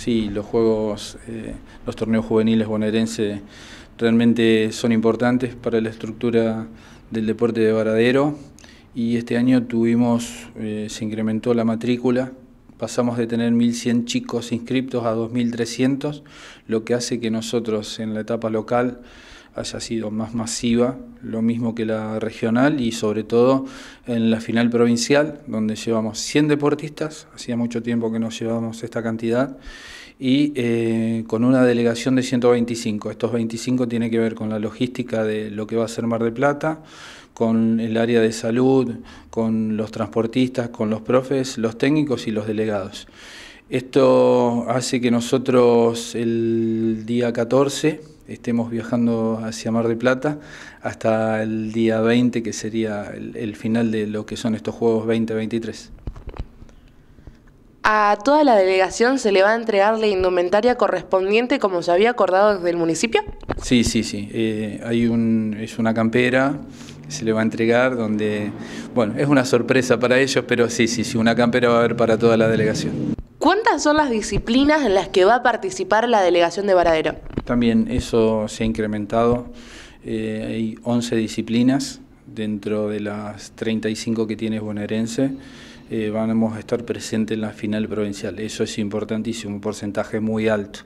Sí, los juegos, eh, los torneos juveniles bonaerenses realmente son importantes para la estructura del deporte de Varadero y este año tuvimos, eh, se incrementó la matrícula, pasamos de tener 1.100 chicos inscriptos a 2.300, lo que hace que nosotros en la etapa local haya sido más masiva, lo mismo que la regional y sobre todo en la final provincial, donde llevamos 100 deportistas, hacía mucho tiempo que nos llevábamos esta cantidad, y eh, con una delegación de 125. Estos 25 tienen que ver con la logística de lo que va a ser Mar de Plata, con el área de salud, con los transportistas, con los profes, los técnicos y los delegados. Esto hace que nosotros el día 14 estemos viajando hacia Mar del Plata hasta el día 20, que sería el, final de lo que son estos Juegos 2023. A toda la delegación se le va a entregar la indumentaria correspondiente como se había acordado desde el municipio. Sí, sí, sí. Eh, hay un, es una campera se le va a entregar donde, bueno, es una sorpresa para ellos, pero sí, sí, sí, una campera va a haber para toda la delegación. ¿Cuántas son las disciplinas en las que va a participar la delegación de Varadero? También eso se ha incrementado. Eh, hay 11 disciplinas dentro de las 35 que tiene bonaerense. Eh, vamos a estar presentes en la final provincial. Eso es importantísimo, un porcentaje muy alto.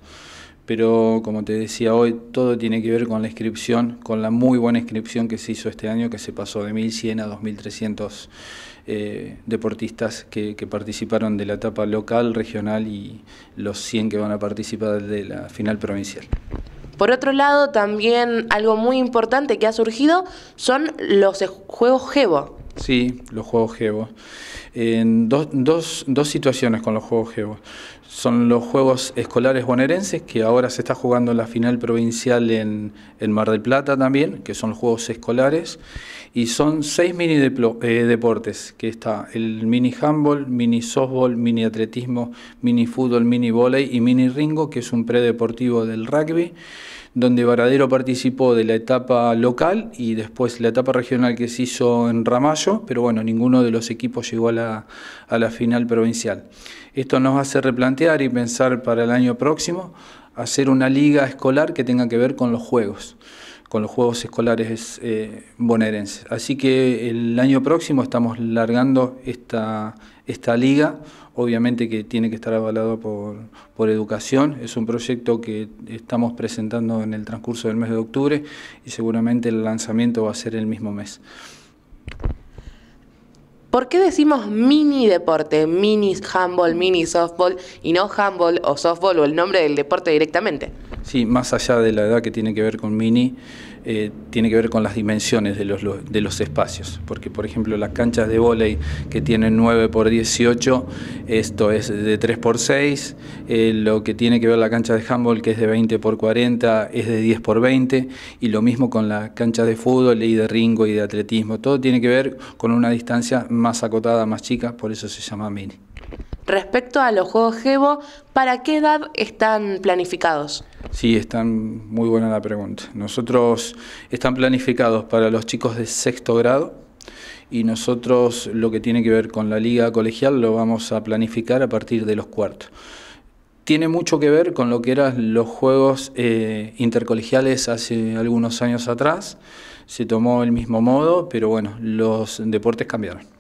Pero como te decía hoy, todo tiene que ver con la inscripción, con la muy buena inscripción que se hizo este año, que se pasó de 1.100 a 2.300 eh, deportistas que, que, participaron de la etapa local, regional y los 100 que van a participar de la final provincial. Por otro lado, también algo muy importante que ha surgido son los e-, juegos Gebo. Sí, los juegos Gebo. En dos, dos, dos situaciones con los juegos Gebo son los Juegos Escolares Bonaerenses, que ahora se está jugando la final provincial en, en Mar del Plata también, que son los Juegos Escolares, y son seis mini eh, deportes, que está el mini handball, mini softball, mini atletismo, mini fútbol, mini volei y mini ringo, que es un predeportivo del rugby, donde Varadero participó de la etapa local y después la etapa regional que se hizo en Ramallo, pero bueno, ninguno de los equipos llegó a la, a la final provincial. Esto nos hace replantear y pensar para el año próximo, hacer una liga escolar que tenga que ver con los juegos, con los juegos escolares eh, bonaerenses. Así que el año próximo estamos largando esta, liga, obviamente que tiene que estar avalado por educación, es un proyecto que estamos presentando en el transcurso del mes de octubre y seguramente el lanzamiento va a ser el mismo mes. ¿Por qué decimos mini deporte, mini handball, mini softball y no handball o softball o el nombre del deporte directamente? Sí, más allá de la edad que tiene que ver con mini, eh, tiene que ver con las dimensiones de los, de los espacios, porque por ejemplo las canchas de vóley que tienen 9 por 18, esto es de 3 por 6, eh, lo que tiene que ver la cancha de handball que es de 20 por 40 es de 10 por 20 y lo mismo con las canchas de fútbol y de ringo y de atletismo, todo tiene que ver con una distancia más acotada, más chica, por eso se llama mini. Respecto a los juegos Gebo, ¿para qué edad están planificados? Sí, están muy buena la pregunta. Nosotros están planificados para los chicos de sexto grado y nosotros lo que tiene que ver con la liga colegial lo vamos a planificar a partir de los cuartos. Tiene mucho que ver con lo que eran los juegos eh, intercolegiales hace algunos años atrás. Se tomó el mismo modo, pero bueno, los deportes cambiaron.